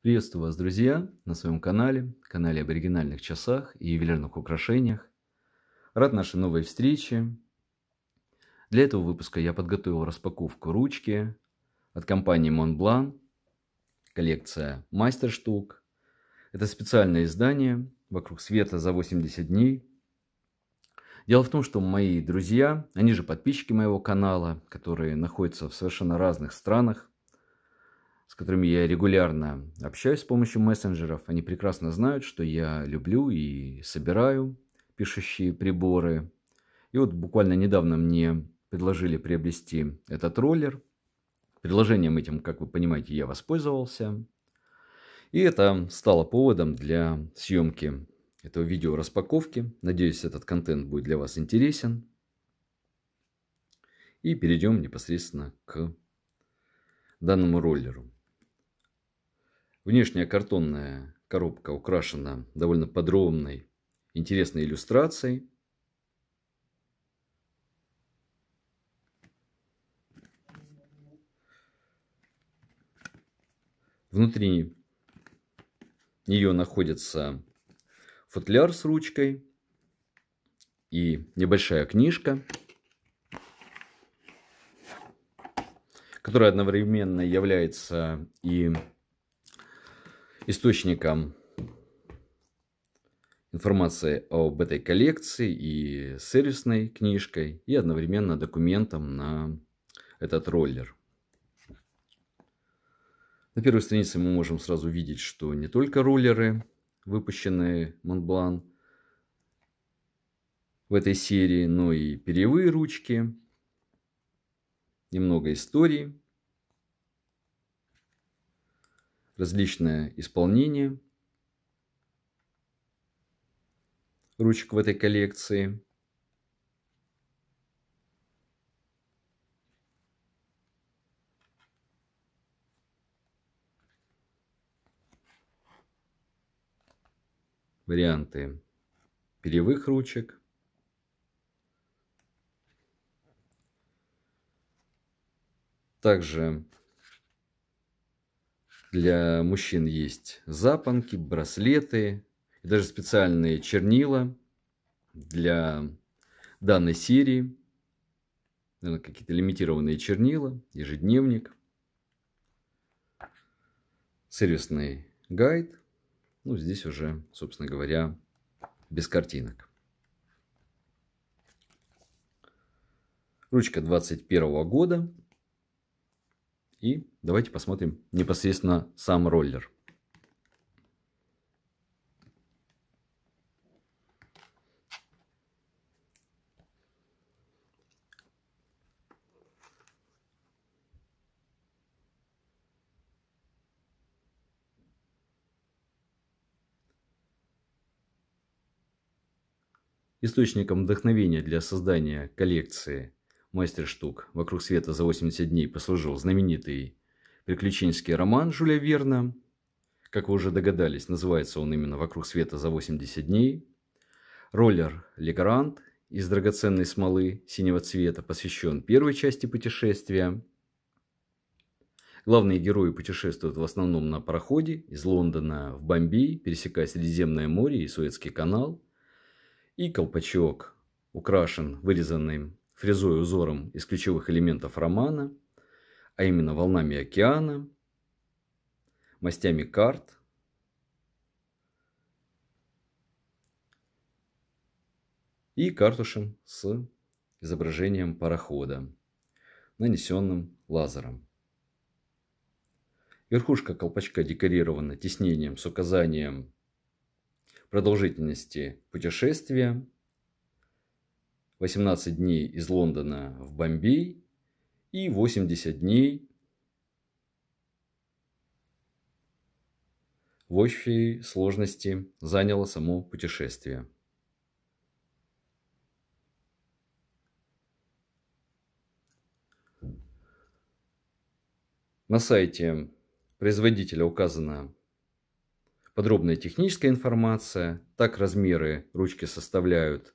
Приветствую вас, друзья, на своем канале, канале об оригинальных часах и ювелирных украшениях. Рад нашей новой встрече. Для этого выпуска я подготовил распаковку ручки от компании Montblanc, коллекция мастерштук. Это специальное издание «Вокруг света за 80 дней». Дело в том, что мои друзья, они же подписчики моего канала, которые находятся в совершенно разных странах, с которыми я регулярно общаюсь с помощью мессенджеров, они прекрасно знают, что я люблю и собираю пишущие приборы. И вот буквально недавно мне предложили приобрести этот роллер. Предложением этим, как вы понимаете, я воспользовался. И это стало поводом для съемки этого видео распаковки. Надеюсь, этот контент будет для вас интересен. И перейдем непосредственно к данному роллеру. Внешняя картонная коробка украшена довольно подробной, интересной иллюстрацией. Внутри нее находится футляр с ручкой и небольшая книжка, которая одновременно является и источником информации об этой коллекции и сервисной книжкой, и одновременно документом на этот роллер. На первой странице мы можем сразу видеть, что не только роллеры, выпущенные Монблан в этой серии, но и перьевые ручки, немного истории различные исполнения ручек в этой коллекции. Варианты перьевых ручек. Также для мужчин есть запонки, браслеты и даже специальные чернила для данной серии. Наверное, какие-то лимитированные чернила, ежедневник, сервисный гайд. Ну, здесь уже, собственно говоря, без картинок. Ручка 21 года, и давайте посмотрим непосредственно сам роллер. Источником вдохновения для создания коллекции мастер штук, вокруг света за 80 дней послужил знаменитый приключенческий роман Жюля Верна. Как вы уже догадались, называется он именно «Вокруг света за 80 дней». Роллер Легарант из драгоценной смолы синего цвета посвящен первой части путешествия. Главные герои путешествуют в основном на пароходе из Лондона в Бомбей, пересекая Средиземное море и Суэцкий канал. И колпачок украшен вырезанным фрезой узором из ключевых элементов романа, а именно волнами океана, мастями карт, и картушем с изображением парохода, нанесенным лазером. Верхушка колпачка декорирована тиснением с указанием продолжительности путешествия – 18 дней из Лондона в Бомбей и 80 дней в общей сложности заняло само путешествие. На сайте производителя указана подробная техническая информация, так размеры ручки составляют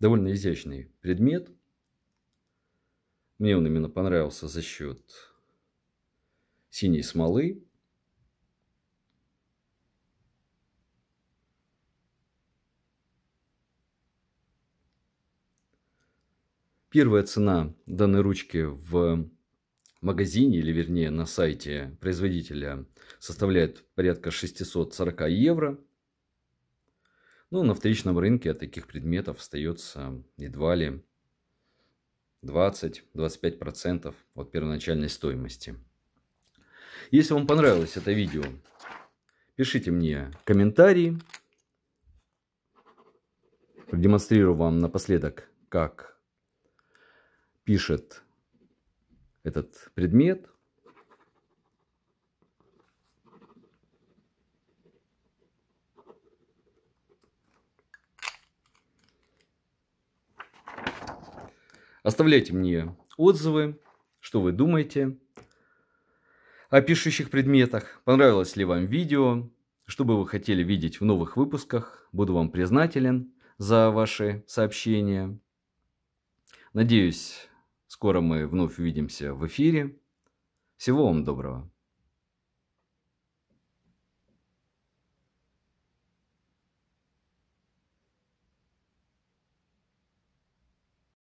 довольно изящный предмет. Мне он именно понравился за счет синей смолы. Первая цена данной ручки в магазине, или вернее на сайте производителя, составляет порядка 640 евро. Ну, на вторичном рынке от таких предметов остается едва ли 20-25% от первоначальной стоимости. Если вам понравилось это видео, пишите мне комментарии. Продемонстрирую вам напоследок, как пишет этот предмет, Оставляйте мне отзывы, что вы думаете о пишущих предметах, понравилось ли вам видео, что бы вы хотели видеть в новых выпусках. Буду вам признателен за ваши сообщения. Надеюсь, скоро мы вновь увидимся в эфире. Всего вам доброго.